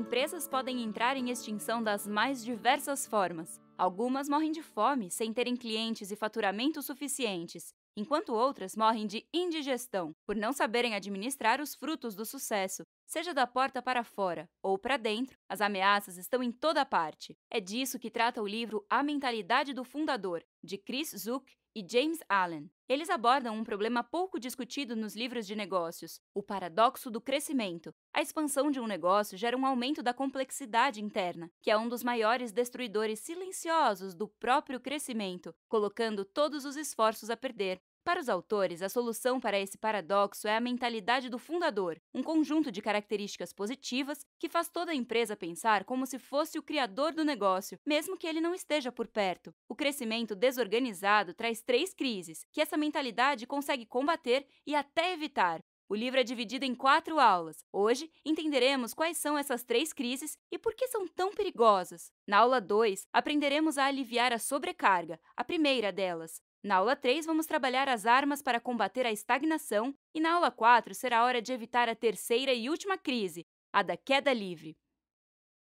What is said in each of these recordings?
Empresas podem entrar em extinção das mais diversas formas. Algumas morrem de fome, sem terem clientes e faturamento suficientes, enquanto outras morrem de indigestão, por não saberem administrar os frutos do sucesso. Seja da porta para fora ou para dentro, as ameaças estão em toda parte. É disso que trata o livro A Mentalidade do Fundador, de Chris Zuck e James Allen. Eles abordam um problema pouco discutido nos livros de negócios, o paradoxo do crescimento. A expansão de um negócio gera um aumento da complexidade interna, que é um dos maiores destruidores silenciosos do próprio crescimento, colocando todos os esforços a perder para os autores, a solução para esse paradoxo é a mentalidade do fundador, um conjunto de características positivas que faz toda a empresa pensar como se fosse o criador do negócio, mesmo que ele não esteja por perto. O crescimento desorganizado traz três crises, que essa mentalidade consegue combater e até evitar. O livro é dividido em quatro aulas. Hoje, entenderemos quais são essas três crises e por que são tão perigosas. Na aula 2, aprenderemos a aliviar a sobrecarga, a primeira delas. Na aula 3, vamos trabalhar as armas para combater a estagnação, e na aula 4 será a hora de evitar a terceira e última crise, a da queda livre.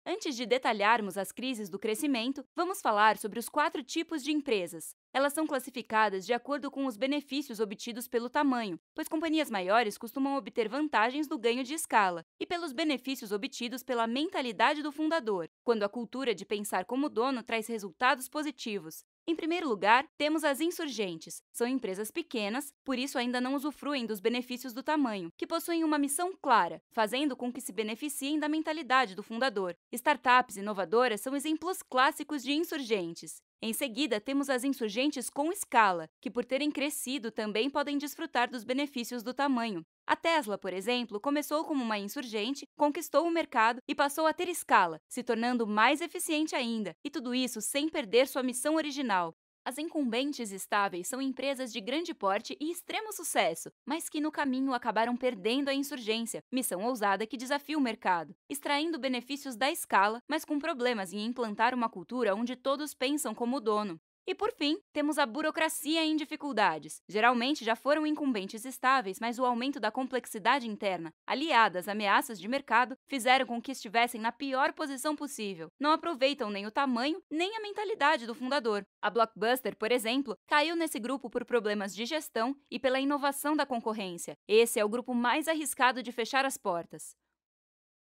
Antes de detalharmos as crises do crescimento, vamos falar sobre os quatro tipos de empresas. Elas são classificadas de acordo com os benefícios obtidos pelo tamanho, pois companhias maiores costumam obter vantagens do ganho de escala, e pelos benefícios obtidos pela mentalidade do fundador, quando a cultura de pensar como dono traz resultados positivos. Em primeiro lugar, temos as insurgentes. São empresas pequenas, por isso ainda não usufruem dos benefícios do tamanho, que possuem uma missão clara, fazendo com que se beneficiem da mentalidade do fundador. Startups inovadoras são exemplos clássicos de insurgentes. Em seguida, temos as insurgentes com escala, que, por terem crescido, também podem desfrutar dos benefícios do tamanho. A Tesla, por exemplo, começou como uma insurgente, conquistou o mercado e passou a ter escala, se tornando mais eficiente ainda, e tudo isso sem perder sua missão original. As incumbentes estáveis são empresas de grande porte e extremo sucesso, mas que no caminho acabaram perdendo a insurgência, missão ousada que desafia o mercado, extraindo benefícios da escala, mas com problemas em implantar uma cultura onde todos pensam como dono. E por fim, temos a burocracia em dificuldades. Geralmente já foram incumbentes estáveis, mas o aumento da complexidade interna, aliada às ameaças de mercado, fizeram com que estivessem na pior posição possível. Não aproveitam nem o tamanho, nem a mentalidade do fundador. A Blockbuster, por exemplo, caiu nesse grupo por problemas de gestão e pela inovação da concorrência. Esse é o grupo mais arriscado de fechar as portas.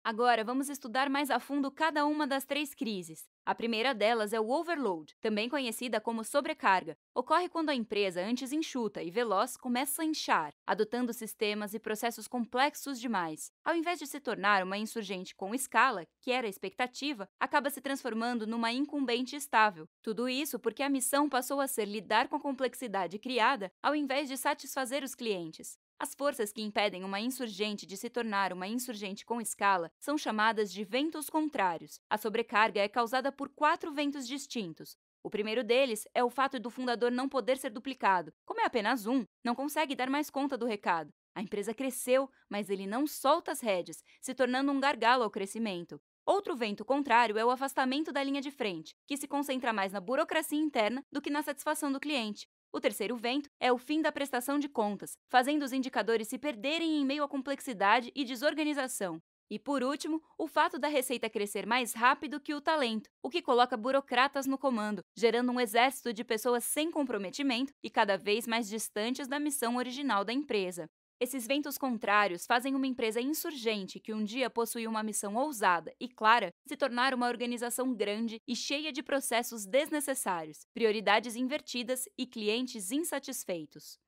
Agora vamos estudar mais a fundo cada uma das três crises. A primeira delas é o overload, também conhecida como sobrecarga. Ocorre quando a empresa, antes enxuta e veloz, começa a inchar, adotando sistemas e processos complexos demais. Ao invés de se tornar uma insurgente com escala, que era a expectativa, acaba se transformando numa incumbente estável. Tudo isso porque a missão passou a ser lidar com a complexidade criada ao invés de satisfazer os clientes. As forças que impedem uma insurgente de se tornar uma insurgente com escala são chamadas de ventos contrários. A sobrecarga é causada por quatro ventos distintos. O primeiro deles é o fato do fundador não poder ser duplicado. Como é apenas um, não consegue dar mais conta do recado. A empresa cresceu, mas ele não solta as rédeas, se tornando um gargalo ao crescimento. Outro vento contrário é o afastamento da linha de frente, que se concentra mais na burocracia interna do que na satisfação do cliente. O terceiro vento é o fim da prestação de contas, fazendo os indicadores se perderem em meio à complexidade e desorganização. E por último, o fato da receita crescer mais rápido que o talento, o que coloca burocratas no comando, gerando um exército de pessoas sem comprometimento e cada vez mais distantes da missão original da empresa. Esses ventos contrários fazem uma empresa insurgente que um dia possuiu uma missão ousada e clara se tornar uma organização grande e cheia de processos desnecessários, prioridades invertidas e clientes insatisfeitos.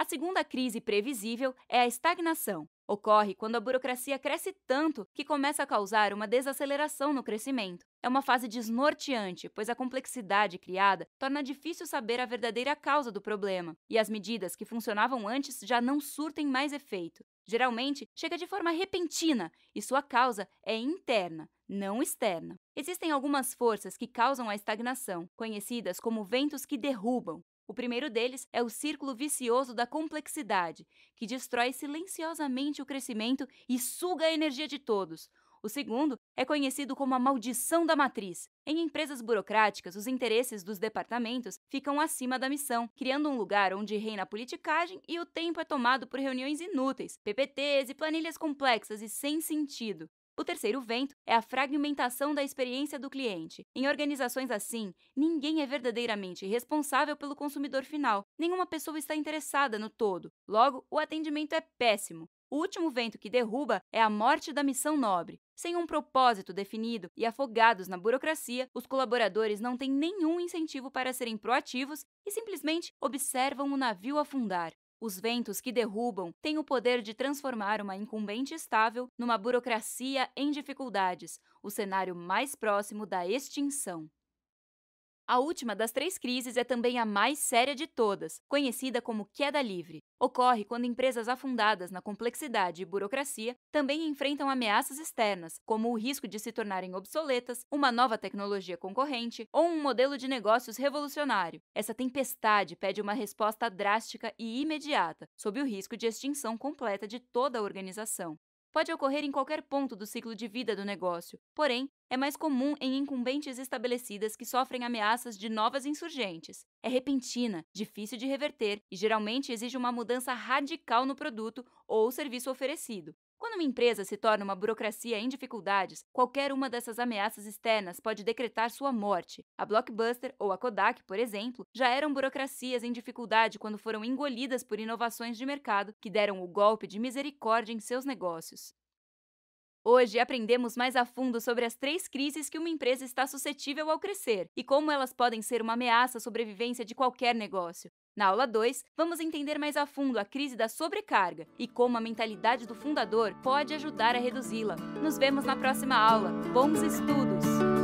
A segunda crise previsível é a estagnação. Ocorre quando a burocracia cresce tanto que começa a causar uma desaceleração no crescimento. É uma fase desnorteante, pois a complexidade criada torna difícil saber a verdadeira causa do problema, e as medidas que funcionavam antes já não surtem mais efeito. Geralmente, chega de forma repentina e sua causa é interna, não externa. Existem algumas forças que causam a estagnação, conhecidas como ventos que derrubam. O primeiro deles é o círculo vicioso da complexidade, que destrói silenciosamente o crescimento e suga a energia de todos. O segundo é conhecido como a maldição da matriz. Em empresas burocráticas, os interesses dos departamentos ficam acima da missão, criando um lugar onde reina a politicagem e o tempo é tomado por reuniões inúteis, PPTs e planilhas complexas e sem sentido. O terceiro vento é a fragmentação da experiência do cliente. Em organizações assim, ninguém é verdadeiramente responsável pelo consumidor final, nenhuma pessoa está interessada no todo. Logo, o atendimento é péssimo. O último vento que derruba é a morte da missão nobre. Sem um propósito definido e afogados na burocracia, os colaboradores não têm nenhum incentivo para serem proativos e simplesmente observam o navio afundar. Os ventos que derrubam têm o poder de transformar uma incumbente estável numa burocracia em dificuldades, o cenário mais próximo da extinção. A última das três crises é também a mais séria de todas, conhecida como queda livre. Ocorre quando empresas afundadas na complexidade e burocracia também enfrentam ameaças externas, como o risco de se tornarem obsoletas, uma nova tecnologia concorrente ou um modelo de negócios revolucionário. Essa tempestade pede uma resposta drástica e imediata, sob o risco de extinção completa de toda a organização pode ocorrer em qualquer ponto do ciclo de vida do negócio, porém, é mais comum em incumbentes estabelecidas que sofrem ameaças de novas insurgentes. É repentina, difícil de reverter e geralmente exige uma mudança radical no produto ou serviço oferecido, quando uma empresa se torna uma burocracia em dificuldades, qualquer uma dessas ameaças externas pode decretar sua morte. A Blockbuster ou a Kodak, por exemplo, já eram burocracias em dificuldade quando foram engolidas por inovações de mercado que deram o golpe de misericórdia em seus negócios. Hoje aprendemos mais a fundo sobre as três crises que uma empresa está suscetível ao crescer e como elas podem ser uma ameaça à sobrevivência de qualquer negócio. Na aula 2, vamos entender mais a fundo a crise da sobrecarga e como a mentalidade do fundador pode ajudar a reduzi-la. Nos vemos na próxima aula. Bons estudos!